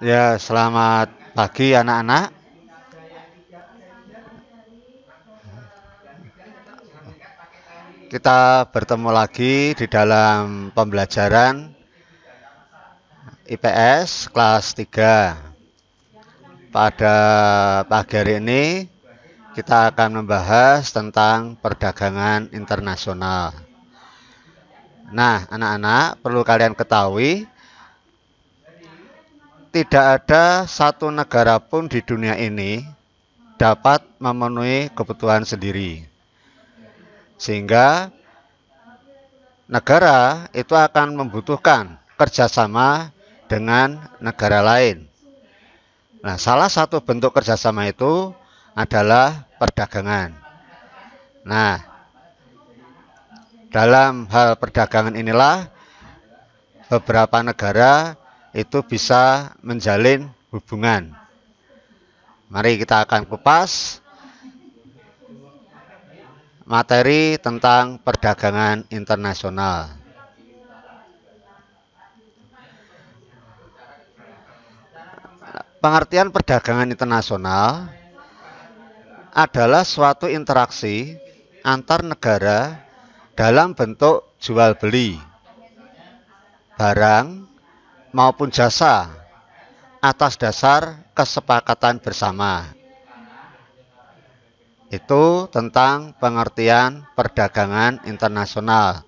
Ya, selamat pagi anak-anak. Kita bertemu lagi di dalam pembelajaran IPS kelas 3. Pada pagi hari ini kita akan membahas tentang perdagangan internasional. Nah, anak-anak perlu kalian ketahui tidak ada satu negara pun di dunia ini dapat memenuhi kebutuhan sendiri. Sehingga negara itu akan membutuhkan kerjasama dengan negara lain. Nah, salah satu bentuk kerjasama itu adalah perdagangan. Nah, dalam hal perdagangan inilah beberapa negara itu bisa menjalin hubungan. Mari kita akan kupas materi tentang perdagangan internasional. Pengertian perdagangan internasional adalah suatu interaksi antar negara dalam bentuk jual beli barang, maupun jasa atas dasar kesepakatan bersama. Itu tentang pengertian perdagangan internasional.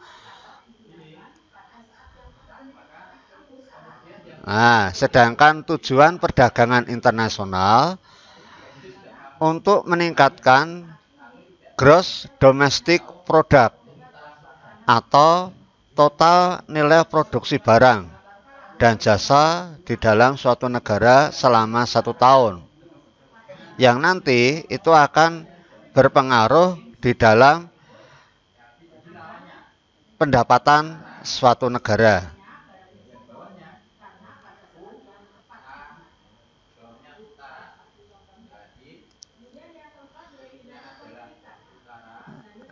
Nah, sedangkan tujuan perdagangan internasional untuk meningkatkan gross domestic product atau total nilai produksi barang dan jasa di dalam suatu negara selama satu tahun yang nanti itu akan berpengaruh di dalam pendapatan suatu negara.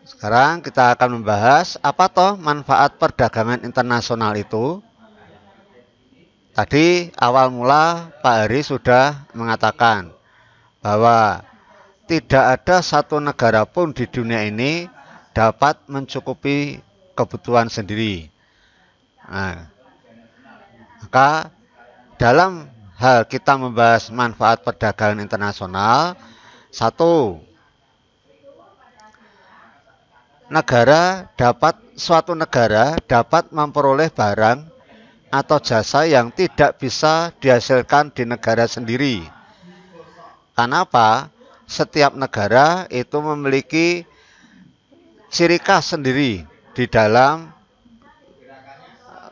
Sekarang kita akan membahas apa toh manfaat perdagangan internasional itu Tadi awal mula Pak Hari sudah mengatakan bahwa tidak ada satu negara pun di dunia ini dapat mencukupi kebutuhan sendiri. Nah, maka dalam hal kita membahas manfaat perdagangan internasional, satu negara dapat suatu negara dapat memperoleh barang atau jasa yang tidak bisa dihasilkan di negara sendiri. Kenapa? Setiap negara itu memiliki ciri khas sendiri di dalam eh,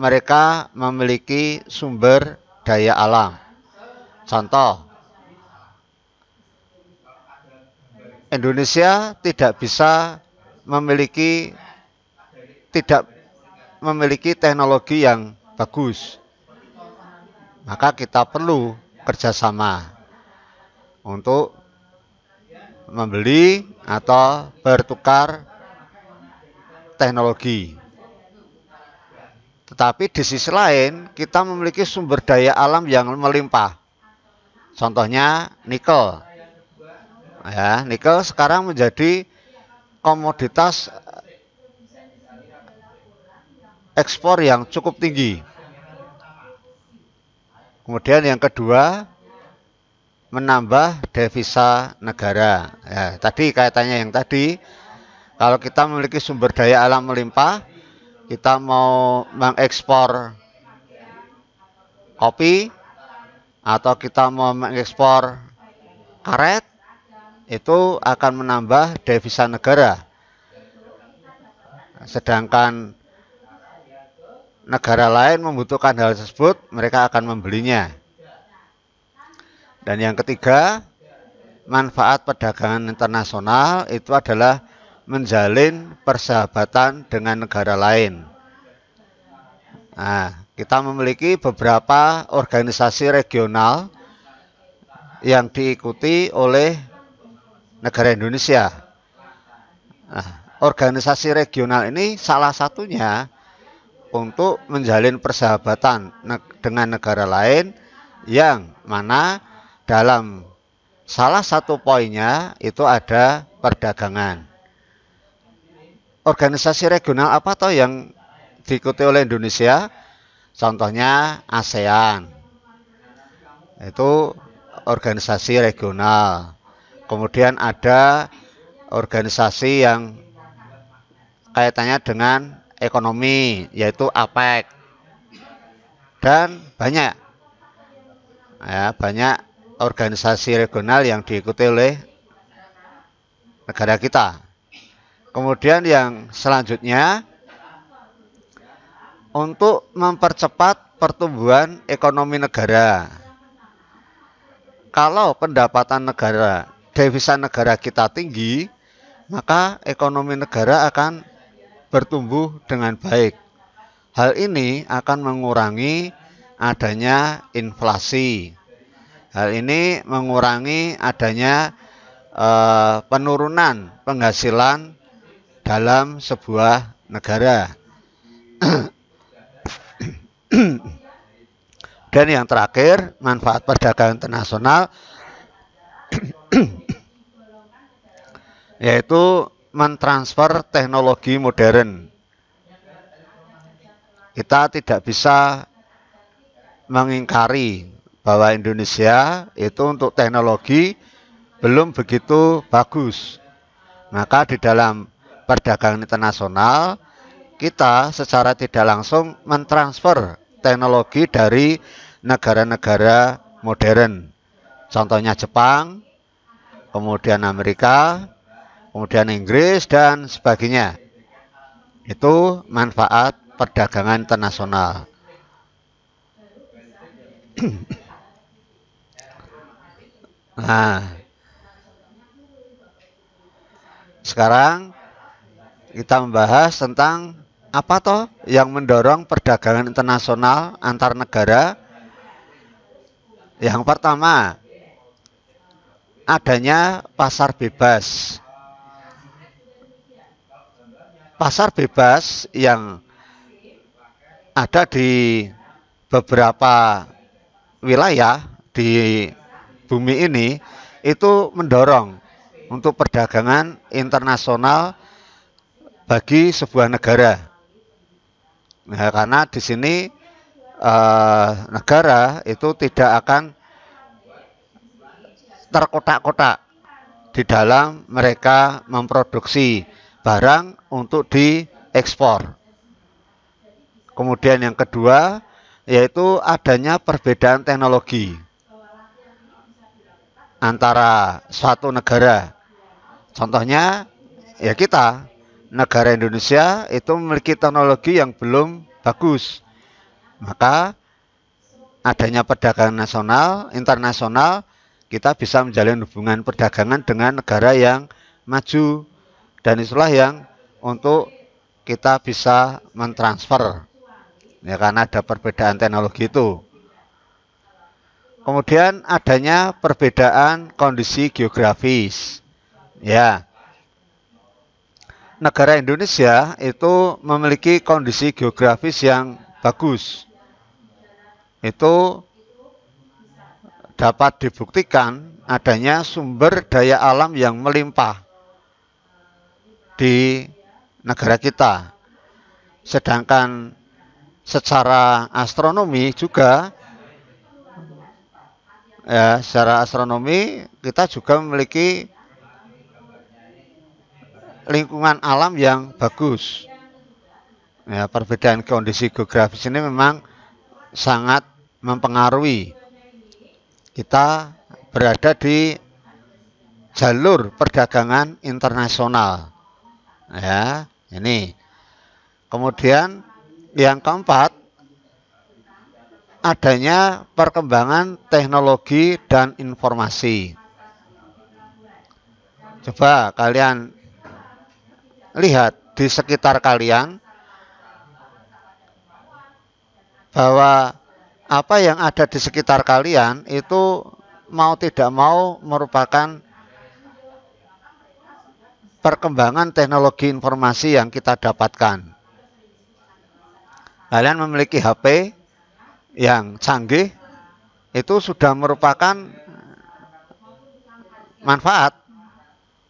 mereka memiliki sumber daya alam. Contoh, Indonesia tidak bisa memiliki tidak memiliki teknologi yang bagus. Maka kita perlu kerjasama untuk membeli atau bertukar teknologi. Tetapi di sisi lain kita memiliki sumber daya alam yang melimpah. Contohnya nikel. Ya, nikel sekarang menjadi komoditas ekspor yang cukup tinggi. Kemudian yang kedua menambah devisa negara. Ya, tadi kaitannya yang tadi kalau kita memiliki sumber daya alam melimpah, kita mau mengekspor kopi atau kita mau mengekspor karet itu akan menambah devisa negara. Sedangkan negara lain membutuhkan hal tersebut, mereka akan membelinya. Dan yang ketiga, manfaat perdagangan internasional itu adalah menjalin persahabatan dengan negara lain. Nah, kita memiliki beberapa organisasi regional yang diikuti oleh negara Indonesia. Nah, organisasi regional ini salah satunya untuk menjalin persahabatan dengan negara lain yang mana dalam salah satu poinnya itu ada perdagangan. Organisasi regional apa toh yang diikuti oleh Indonesia? Contohnya ASEAN. Itu organisasi regional. Kemudian ada organisasi yang kaitannya dengan ekonomi yaitu APEC dan banyak ya, banyak organisasi regional yang diikuti oleh negara kita. Kemudian yang selanjutnya untuk mempercepat pertumbuhan ekonomi negara. Kalau pendapatan negara, devisa negara kita tinggi, maka ekonomi negara akan bertumbuh dengan baik. Hal ini akan mengurangi adanya inflasi. Hal ini mengurangi adanya eh, penurunan penghasilan dalam sebuah negara. Dan yang terakhir, manfaat perdagangan internasional yaitu mentransfer teknologi modern. Kita tidak bisa mengingkari bahwa Indonesia itu untuk teknologi belum begitu bagus. Maka di dalam perdagangan internasional kita secara tidak langsung mentransfer teknologi dari negara-negara modern. Contohnya Jepang, kemudian Amerika, kemudian Inggris dan sebagainya. Itu manfaat perdagangan internasional. nah, sekarang kita membahas tentang apa toh yang mendorong perdagangan internasional antar negara. Yang pertama, adanya pasar bebas pasar bebas yang ada di beberapa wilayah di bumi ini itu mendorong untuk perdagangan internasional bagi sebuah negara. Nah, karena di sini eh, negara itu tidak akan terkotak-kotak di dalam mereka memproduksi barang untuk diekspor. Kemudian yang kedua yaitu adanya perbedaan teknologi antara suatu negara. Contohnya ya kita negara Indonesia itu memiliki teknologi yang belum bagus. Maka adanya perdagangan nasional, internasional, kita bisa menjalin hubungan perdagangan dengan negara yang maju dan itulah yang untuk kita bisa mentransfer ya karena ada perbedaan teknologi itu kemudian adanya perbedaan kondisi geografis ya negara Indonesia itu memiliki kondisi geografis yang bagus itu dapat dibuktikan adanya sumber daya alam yang melimpah di negara kita. Sedangkan secara astronomi juga ya secara astronomi kita juga memiliki lingkungan alam yang bagus. Ya, perbedaan kondisi geografis ini memang sangat mempengaruhi. Kita berada di jalur perdagangan internasional ya ini kemudian yang keempat adanya perkembangan teknologi dan informasi coba kalian lihat di sekitar kalian bahwa apa yang ada di sekitar kalian itu mau tidak mau merupakan perkembangan teknologi informasi yang kita dapatkan. Kalian memiliki HP yang canggih, itu sudah merupakan manfaat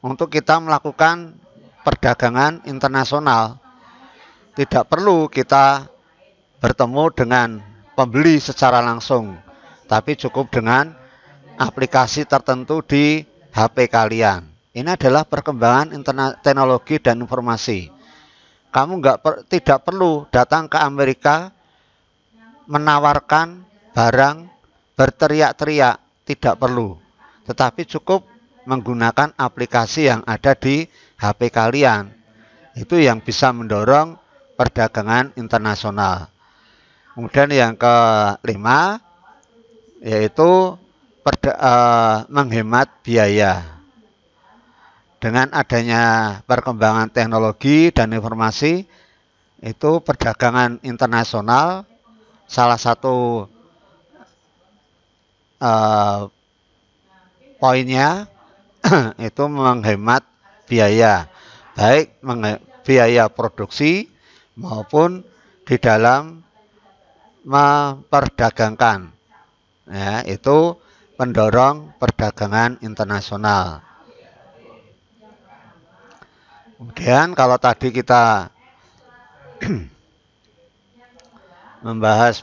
untuk kita melakukan perdagangan internasional. Tidak perlu kita bertemu dengan pembeli secara langsung, tapi cukup dengan aplikasi tertentu di HP kalian. Ini adalah perkembangan teknologi dan informasi. Kamu nggak per, tidak perlu datang ke Amerika menawarkan barang berteriak-teriak, tidak perlu. Tetapi cukup menggunakan aplikasi yang ada di HP kalian. Itu yang bisa mendorong perdagangan internasional. Kemudian yang kelima yaitu perda, uh, menghemat biaya dengan adanya perkembangan teknologi dan informasi itu perdagangan internasional salah satu uh, poinnya itu menghemat biaya baik biaya produksi maupun di dalam memperdagangkan ya itu pendorong perdagangan internasional Kemudian kalau tadi kita membahas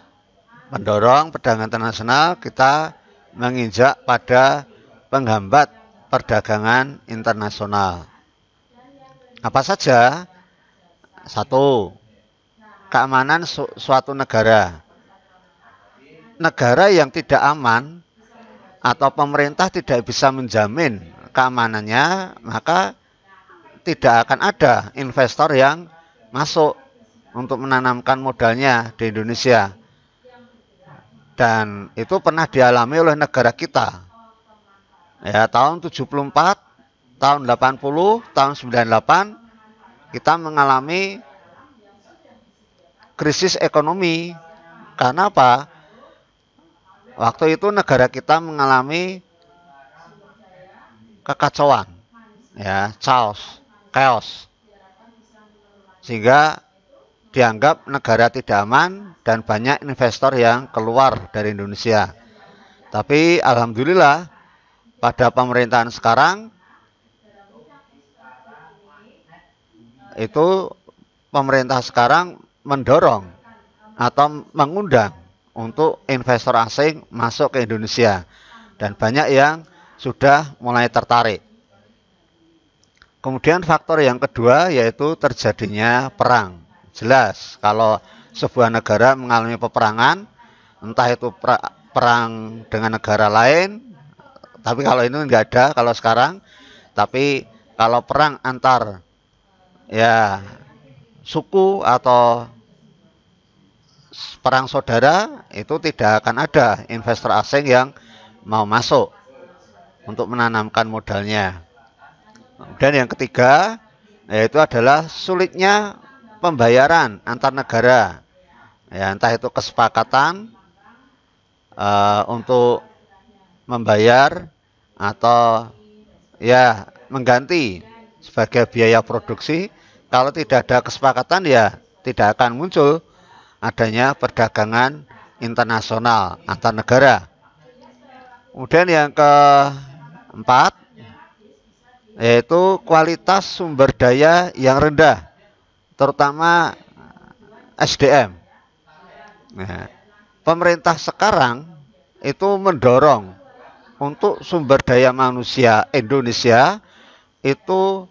mendorong perdagangan internasional, kita menginjak pada penghambat perdagangan internasional. Apa saja? Satu, keamanan su suatu negara. Negara yang tidak aman atau pemerintah tidak bisa menjamin keamanannya, maka tidak akan ada investor yang masuk untuk menanamkan modalnya di Indonesia. Dan itu pernah dialami oleh negara kita. Ya, tahun 74, tahun 80, tahun 98 kita mengalami krisis ekonomi. Karena apa? Waktu itu negara kita mengalami kekacauan ya chaos chaos sehingga dianggap negara tidak aman dan banyak investor yang keluar dari Indonesia. Tapi alhamdulillah pada pemerintahan sekarang itu pemerintah sekarang mendorong atau mengundang untuk investor asing masuk ke Indonesia dan banyak yang sudah mulai tertarik. Kemudian faktor yang kedua yaitu terjadinya perang. Jelas kalau sebuah negara mengalami peperangan, entah itu perang dengan negara lain, tapi kalau ini enggak ada kalau sekarang, tapi kalau perang antar ya suku atau perang saudara itu tidak akan ada investor asing yang mau masuk untuk menanamkan modalnya. Dan yang ketiga yaitu adalah sulitnya pembayaran antar negara. Ya, entah itu kesepakatan uh, untuk membayar atau ya mengganti sebagai biaya produksi. Kalau tidak ada kesepakatan ya tidak akan muncul adanya perdagangan internasional antar negara. Kemudian yang keempat yaitu kualitas sumber daya yang rendah terutama eh, SDM. Nah, pemerintah sekarang itu mendorong untuk sumber daya manusia Indonesia itu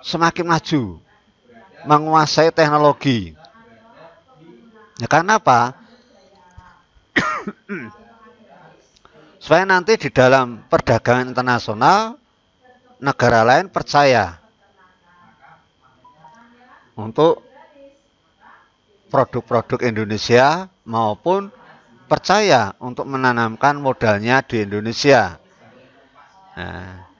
semakin maju menguasai teknologi. Ya, karena apa? Supaya nanti di dalam perdagangan internasional negara lain percaya untuk produk-produk Indonesia maupun percaya untuk menanamkan modalnya di Indonesia. Nah,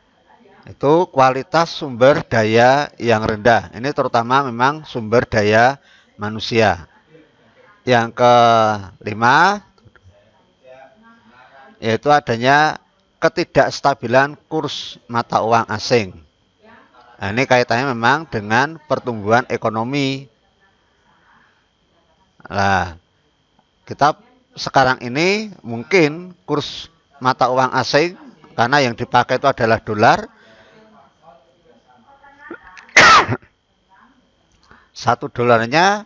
itu kualitas sumber daya yang rendah. Ini terutama memang sumber daya manusia. Yang kelima yaitu adanya ketidakstabilan kurs mata uang asing. Nah, ini kaitannya memang dengan pertumbuhan ekonomi. Nah, kita sekarang ini mungkin kurs mata uang asing karena yang dipakai itu adalah dolar. Satu dolarnya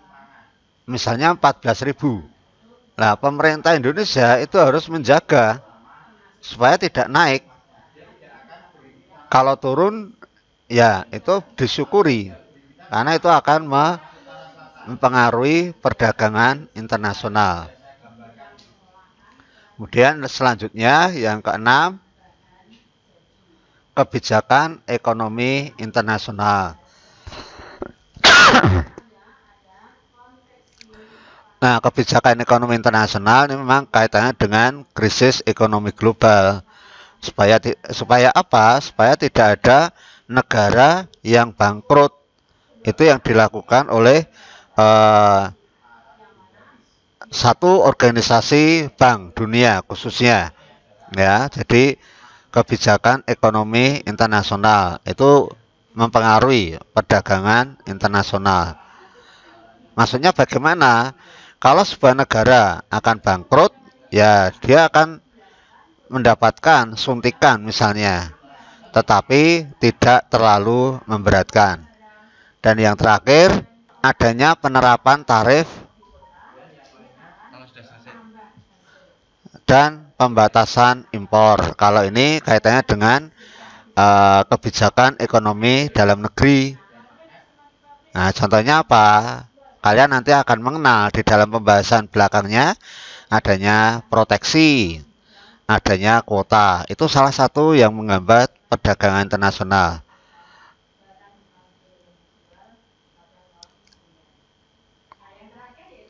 misalnya 14.000. Nah, pemerintah Indonesia itu harus menjaga supaya tidak naik. Kalau turun ya itu disyukuri karena itu akan mempengaruhi perdagangan internasional. Kemudian selanjutnya yang keenam kebijakan ekonomi internasional. Nah, kebijakan ekonomi internasional ini memang kaitannya dengan krisis ekonomi global. Supaya supaya apa? Supaya tidak ada negara yang bangkrut. Itu yang dilakukan oleh eh, satu organisasi bank dunia khususnya. Ya, jadi kebijakan ekonomi internasional itu mempengaruhi perdagangan internasional. Maksudnya bagaimana? Kalau sebuah negara akan bangkrut, ya dia akan mendapatkan suntikan misalnya, tetapi tidak terlalu memberatkan. Dan yang terakhir, adanya penerapan tarif dan pembatasan impor. Kalau ini kaitannya dengan uh, kebijakan ekonomi dalam negeri. Nah, contohnya apa? kalian nanti akan mengenal di dalam pembahasan belakangnya adanya proteksi, adanya kuota. Itu salah satu yang menghambat perdagangan internasional.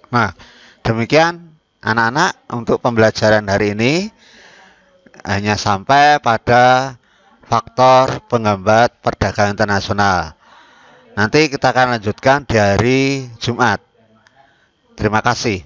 Nah, demikian anak-anak untuk pembelajaran hari ini hanya sampai pada faktor penghambat perdagangan internasional. Nanti kita akan lanjutkan di hari Jumat. Terima kasih.